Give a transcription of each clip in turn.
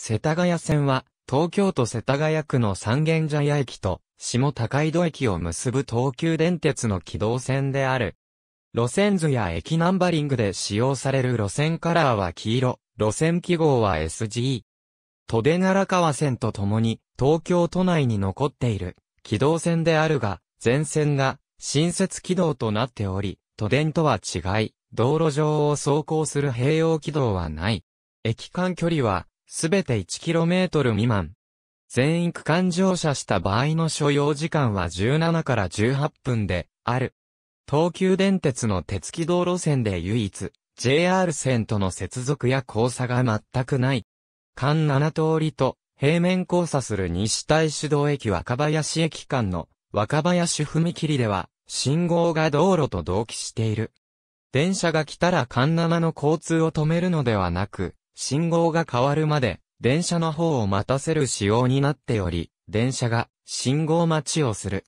世田谷線は、東京都世田谷区の三軒茶屋駅と、下高井戸駅を結ぶ東急電鉄の軌道線である。路線図や駅ナンバリングで使用される路線カラーは黄色、路線記号は SG。都電荒川線とともに、東京都内に残っている、軌道線であるが、全線が、新設軌道となっており、都電とは違い、道路上を走行する併用軌道はない。駅間距離は、すべて 1km 未満。全員区間乗車した場合の所要時間は17から18分で、ある。東急電鉄の鉄付道路線で唯一、JR 線との接続や交差が全くない。間7通りと、平面交差する西大主道駅若林駅間の若林踏切では、信号が道路と同期している。電車が来たら環7の交通を止めるのではなく、信号が変わるまで、電車の方を待たせる仕様になっており、電車が信号待ちをする。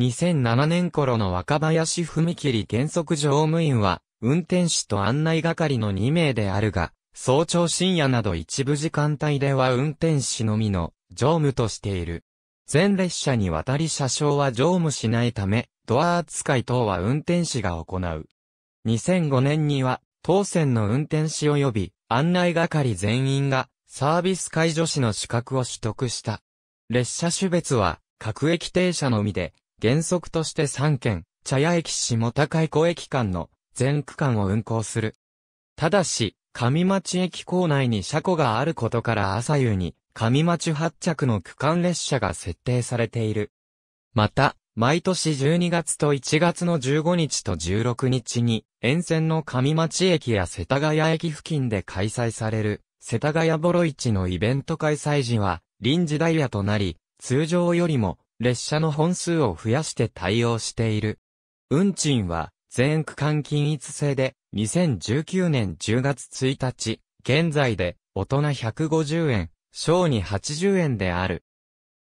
2007年頃の若林踏切原則乗務員は、運転士と案内係の2名であるが、早朝深夜など一部時間帯では運転士のみの乗務としている。全列車にわたり車掌は乗務しないため、ドア扱い等は運転士が行う。2005年には、当線の運転士及び案内係全員がサービス介助士の資格を取得した。列車種別は各駅停車のみで原則として3件、茶屋駅下高井湖駅間の全区間を運行する。ただし、上町駅構内に車庫があることから朝夕に上町発着の区間列車が設定されている。また、毎年12月と1月の15日と16日に、沿線の上町駅や世田谷駅付近で開催される、世田谷ボロ市のイベント開催時は、臨時ダイヤとなり、通常よりも、列車の本数を増やして対応している。運賃は、全区間均一制で、2019年10月1日、現在で、大人150円、小に80円である。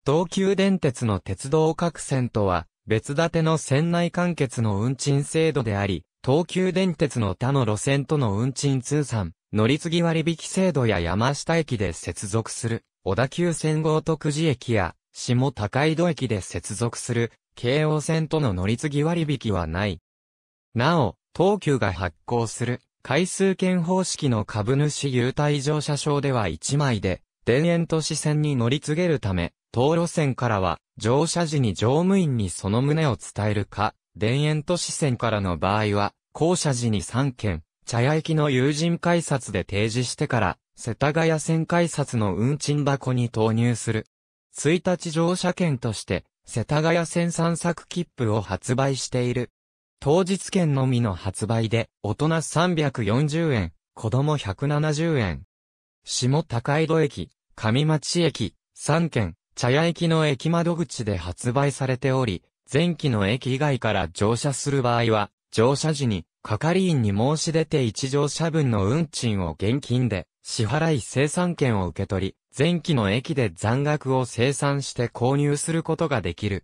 東急電鉄の鉄道各線とは、別立ての線内完結の運賃制度であり、東急電鉄の他の路線との運賃通算、乗り継ぎ割引制度や山下駅で接続する、小田急線号徳寺駅や、下高井戸駅で接続する、京王線との乗り継ぎ割引はない。なお、東急が発行する、回数券方式の株主優待乗車証では1枚で、田園都市線に乗り継げるため、当路線からは、乗車時に乗務員にその旨を伝えるか、田園都市線からの場合は、降車時に3件、茶屋駅の友人改札で提示してから、世田谷線改札の運賃箱に投入する。1日乗車券として、世田谷線散策切符を発売している。当日券のみの発売で、大人340円、子供170円。下高井戸駅、上町駅、3件、茶屋駅の駅窓口で発売されており、前期の駅以外から乗車する場合は、乗車時に係員に申し出て一乗車分の運賃を現金で支払い生産権を受け取り、前期の駅で残額を生産して購入することができる。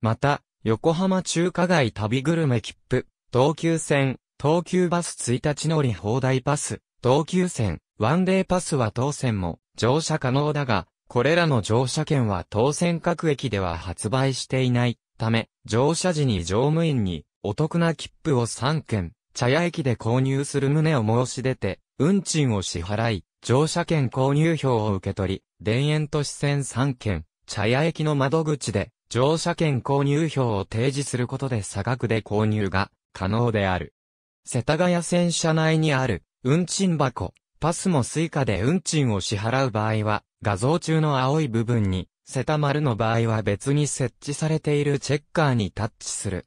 また、横浜中華街旅グルメ切符、東急線、東急バス1日乗り放題パス、東急線、ワンデーパスは当線も乗車可能だが、これらの乗車券は当選各駅では発売していないため、乗車時に乗務員にお得な切符を3件、茶屋駅で購入する旨を申し出て、運賃を支払い、乗車券購入票を受け取り、田園都市線3件、茶屋駅の窓口で乗車券購入票を提示することで差額で購入が可能である。世田谷線車内にある運賃箱、パスもスイカで運賃を支払う場合は、画像中の青い部分に、セタ丸の場合は別に設置されているチェッカーにタッチする。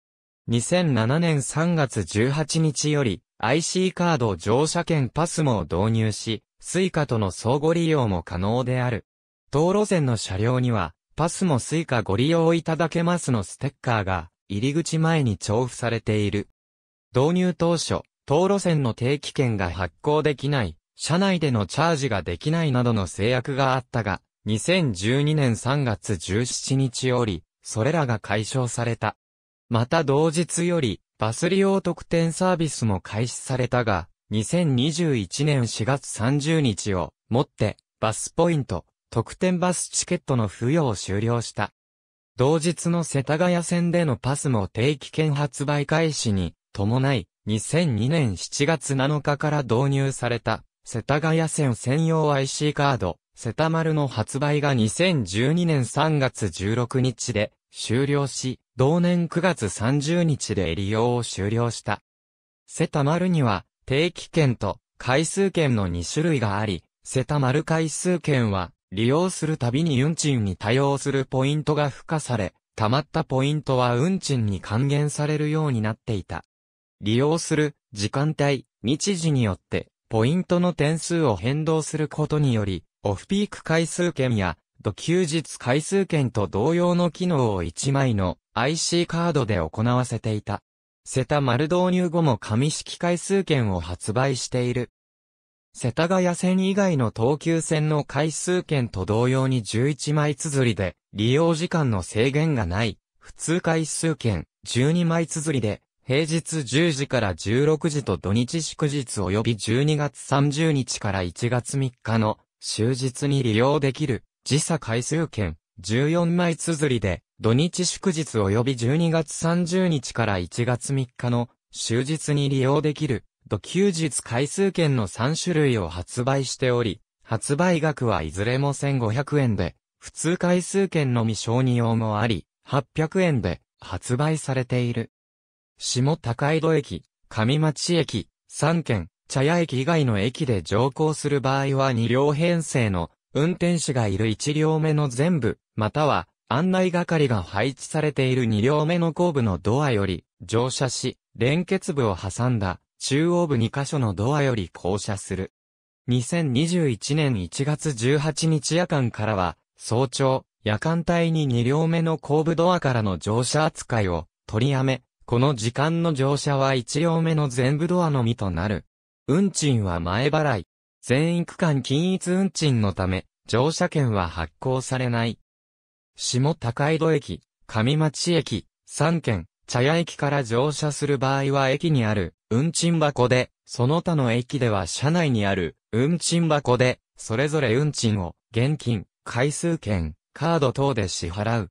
2007年3月18日より IC カード乗車券パスも導入し、Suica との相互利用も可能である。道路線の車両には、パスも Suica ご利用いただけますのステッカーが入り口前に重布されている。導入当初、道路線の定期券が発行できない車内でのチャージができないなどの制約があったが、2012年3月17日より、それらが解消された。また同日より、バス利用特典サービスも開始されたが、2021年4月30日をもって、バスポイント、特典バスチケットの付与を終了した。同日の世田谷線でのパスも定期券発売開始に伴い、2002年7月7日から導入された。世田谷線専用 IC カード、セタマルの発売が2012年3月16日で終了し、同年9月30日で利用を終了した。セタマルには定期券と回数券の2種類があり、セタマル回数券は利用するたびに運賃に対応するポイントが付加され、溜まったポイントは運賃に還元されるようになっていた。利用する時間帯、日時によってポイントの点数を変動することにより、オフピーク回数券や、土休日回数券と同様の機能を1枚の IC カードで行わせていた。セタ丸導入後も紙式回数券を発売している。世田谷線以外の東急線の回数券と同様に11枚綴りで、利用時間の制限がない、普通回数券12枚綴りで、平日10時から16時と土日祝日及び12月30日から1月3日の終日に利用できる時差回数券14枚綴りで土日祝日及び12月30日から1月3日の終日に利用できる土休日回数券の3種類を発売しており、発売額はいずれも1500円で、普通回数券のみ承認用もあり、800円で発売されている。下高井戸駅、上町駅、三軒、茶屋駅以外の駅で乗降する場合は2両編成の運転士がいる1両目の全部、または案内係が配置されている2両目の後部のドアより乗車し、連結部を挟んだ中央部2箇所のドアより降車する。2021年1月18日夜間からは、早朝、夜間帯に2両目の後部ドアからの乗車扱いを取りやめ、この時間の乗車は1両目の全部ドアのみとなる。運賃は前払い。全員区間均一運賃のため、乗車券は発行されない。下高井戸駅、上町駅、三軒、茶屋駅から乗車する場合は駅にある運賃箱で、その他の駅では車内にある運賃箱で、それぞれ運賃を現金、回数券、カード等で支払う。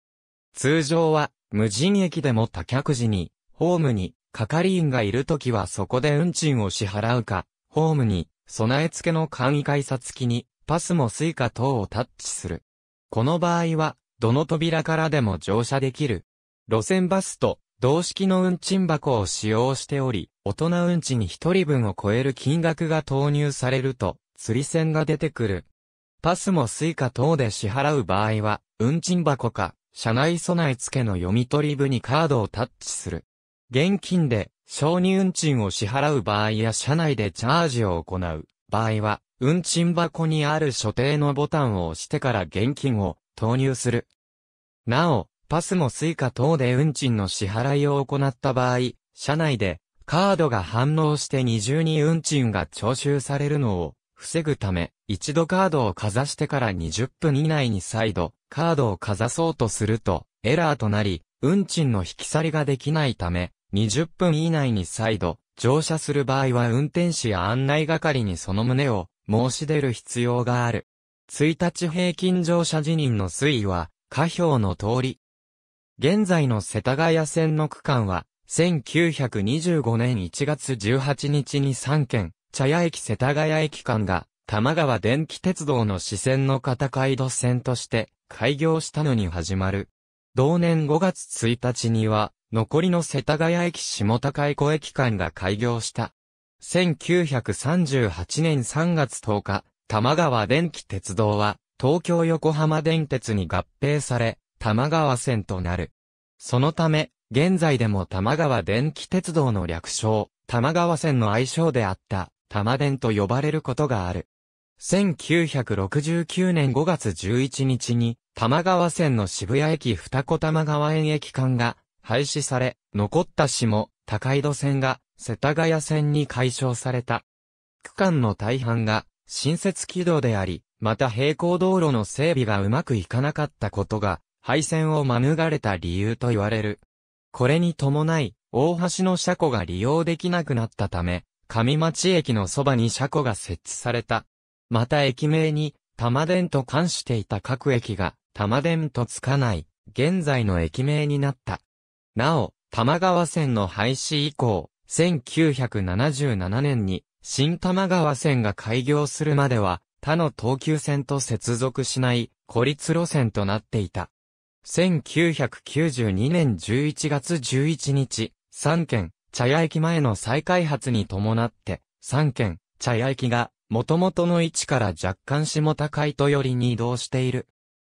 通常は無人駅でも他客時にホームに係員がいるときはそこで運賃を支払うか、ホームに備え付けの簡易改札機にパスもスイカ等をタッチする。この場合は、どの扉からでも乗車できる。路線バスと同式の運賃箱を使用しており、大人運賃に1人分を超える金額が投入されると、釣り線が出てくる。パスもスイカ等で支払う場合は、運賃箱か、車内備え付けの読み取り部にカードをタッチする。現金で、小児運賃を支払う場合や車内でチャージを行う場合は、運賃箱にある所定のボタンを押してから現金を投入する。なお、パスもスイカ等で運賃の支払いを行った場合、車内でカードが反応して二重に運賃が徴収されるのを防ぐため、一度カードをかざしてから20分以内に再度カードをかざそうとするとエラーとなり、運賃の引き去りができないため、20分以内に再度、乗車する場合は運転士や案内係にその旨を申し出る必要がある。1日平均乗車辞任の推移は、下表の通り。現在の世田谷線の区間は、1925年1月18日に3県、茶屋駅世田谷駅間が、玉川電気鉄道の支線の片街道線として、開業したのに始まる。同年5月1日には、残りの世田谷駅下高井湖駅間が開業した。1938年3月10日、玉川電気鉄道は、東京横浜電鉄に合併され、玉川線となる。そのため、現在でも玉川電気鉄道の略称、玉川線の愛称であった、玉電と呼ばれることがある。1969年5月11日に、玉川線の渋谷駅二子玉川園駅間が廃止され、残った市も高井戸線が世田谷線に解消された。区間の大半が新設軌道であり、また平行道路の整備がうまくいかなかったことが、廃線を免れた理由と言われる。これに伴い、大橋の車庫が利用できなくなったため、上町駅のそばに車庫が設置された。また駅名に、玉電と関していた各駅が、玉電とつかない、現在の駅名になった。なお、玉川線の廃止以降、1977年に新玉川線が開業するまでは、他の東急線と接続しない孤立路線となっていた。1992年11月11日、3県、茶屋駅前の再開発に伴って、3県、茶屋駅が、元々の位置から若干下高いとよりに移動している。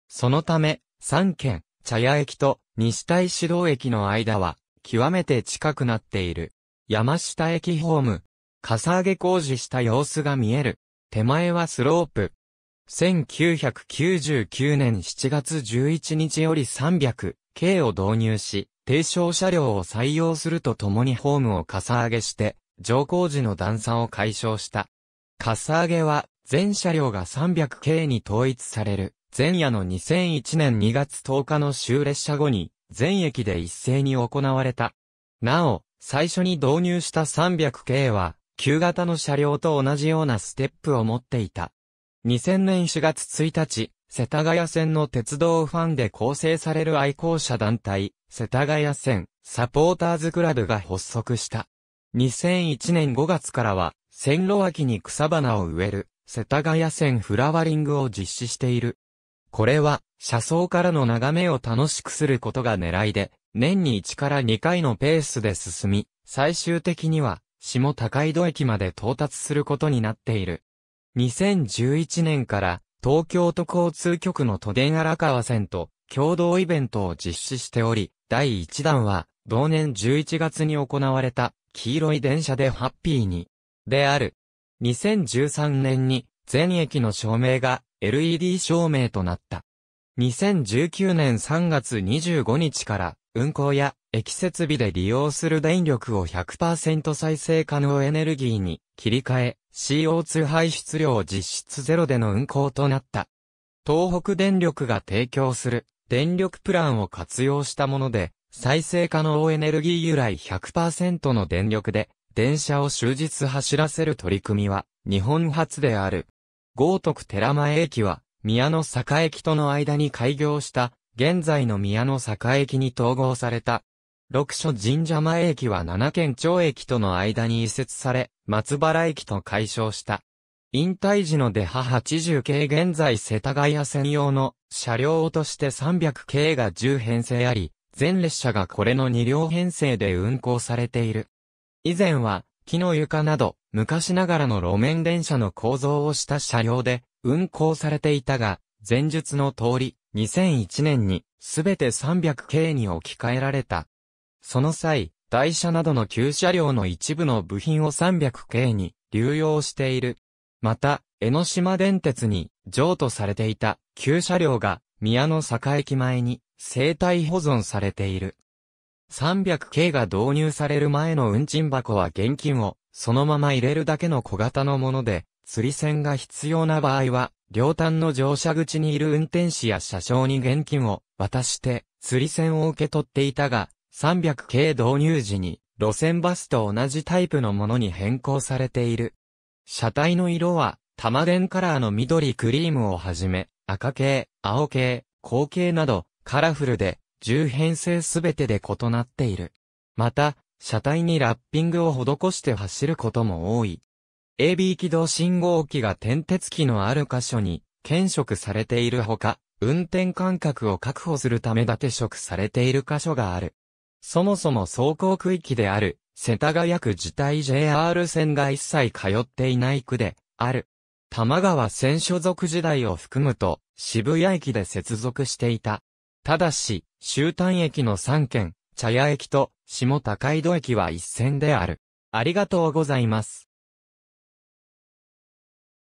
そのため、3県、茶屋駅と西大主導駅の間は、極めて近くなっている。山下駅ホーム、かさ上げ工事した様子が見える。手前はスロープ。1999年7月11日より300、K を導入し、低床車両を採用するとともにホームをかさ上げして、乗降時の段差を解消した。かさ上げは、全車両が 300K に統一される。前夜の2001年2月10日の終列車後に、全駅で一斉に行われた。なお、最初に導入した300系は、旧型の車両と同じようなステップを持っていた。2000年4月1日、世田谷線の鉄道ファンで構成される愛好者団体、世田谷線サポーターズクラブが発足した。2001年5月からは、線路脇に草花を植える、世田谷線フラワリングを実施している。これは、車窓からの眺めを楽しくすることが狙いで、年に1から2回のペースで進み、最終的には、下高井戸駅まで到達することになっている。2011年から、東京都交通局の都電荒川線と共同イベントを実施しており、第1弾は、同年11月に行われた、黄色い電車でハッピーに、である。2013年に、全駅の照明が LED 照明となった。2019年3月25日から、運行や駅設備で利用する電力を100%再生可能エネルギーに切り替え、CO2 排出量実質ゼロでの運行となった。東北電力が提供する電力プランを活用したもので、再生可能エネルギー由来100%の電力で電車を終日走らせる取り組みは日本初である。豪徳寺前駅は、宮の坂駅との間に開業した、現在の宮の坂駅に統合された。六所神社前駅は七県町駅との間に移設され、松原駅と解消した。引退時の出派80系現在世田谷専用の車両として300系が10編成あり、全列車がこれの2両編成で運行されている。以前は木の床など、昔ながらの路面電車の構造をした車両で運行されていたが、前述の通り、2001年にすべて300系に置き換えられた。その際、台車などの旧車両の一部の部品を300系に流用している。また、江ノ島電鉄に譲渡されていた旧車両が宮の坂駅前に生態保存されている。300系が導入される前の運賃箱は現金をそのまま入れるだけの小型のもので、釣り線が必要な場合は、両端の乗車口にいる運転士や車掌に現金を渡して釣り線を受け取っていたが、300系導入時に路線バスと同じタイプのものに変更されている。車体の色は玉電カラーの緑クリームをはじめ、赤系、青系、後系などカラフルで10編成すべてで異なっている。また、車体にラッピングを施して走ることも多い。AB 軌道信号機が点鉄機のある箇所に、検色されているほか、運転間隔を確保するためだて色されている箇所がある。そもそも走行区域である、世田谷区自体 JR 線が一切通っていない区で、ある。玉川線所属時代を含むと、渋谷駅で接続していた。ただし、終端駅の3件、茶屋駅と下高井戸駅は一線である。ありがとうございます。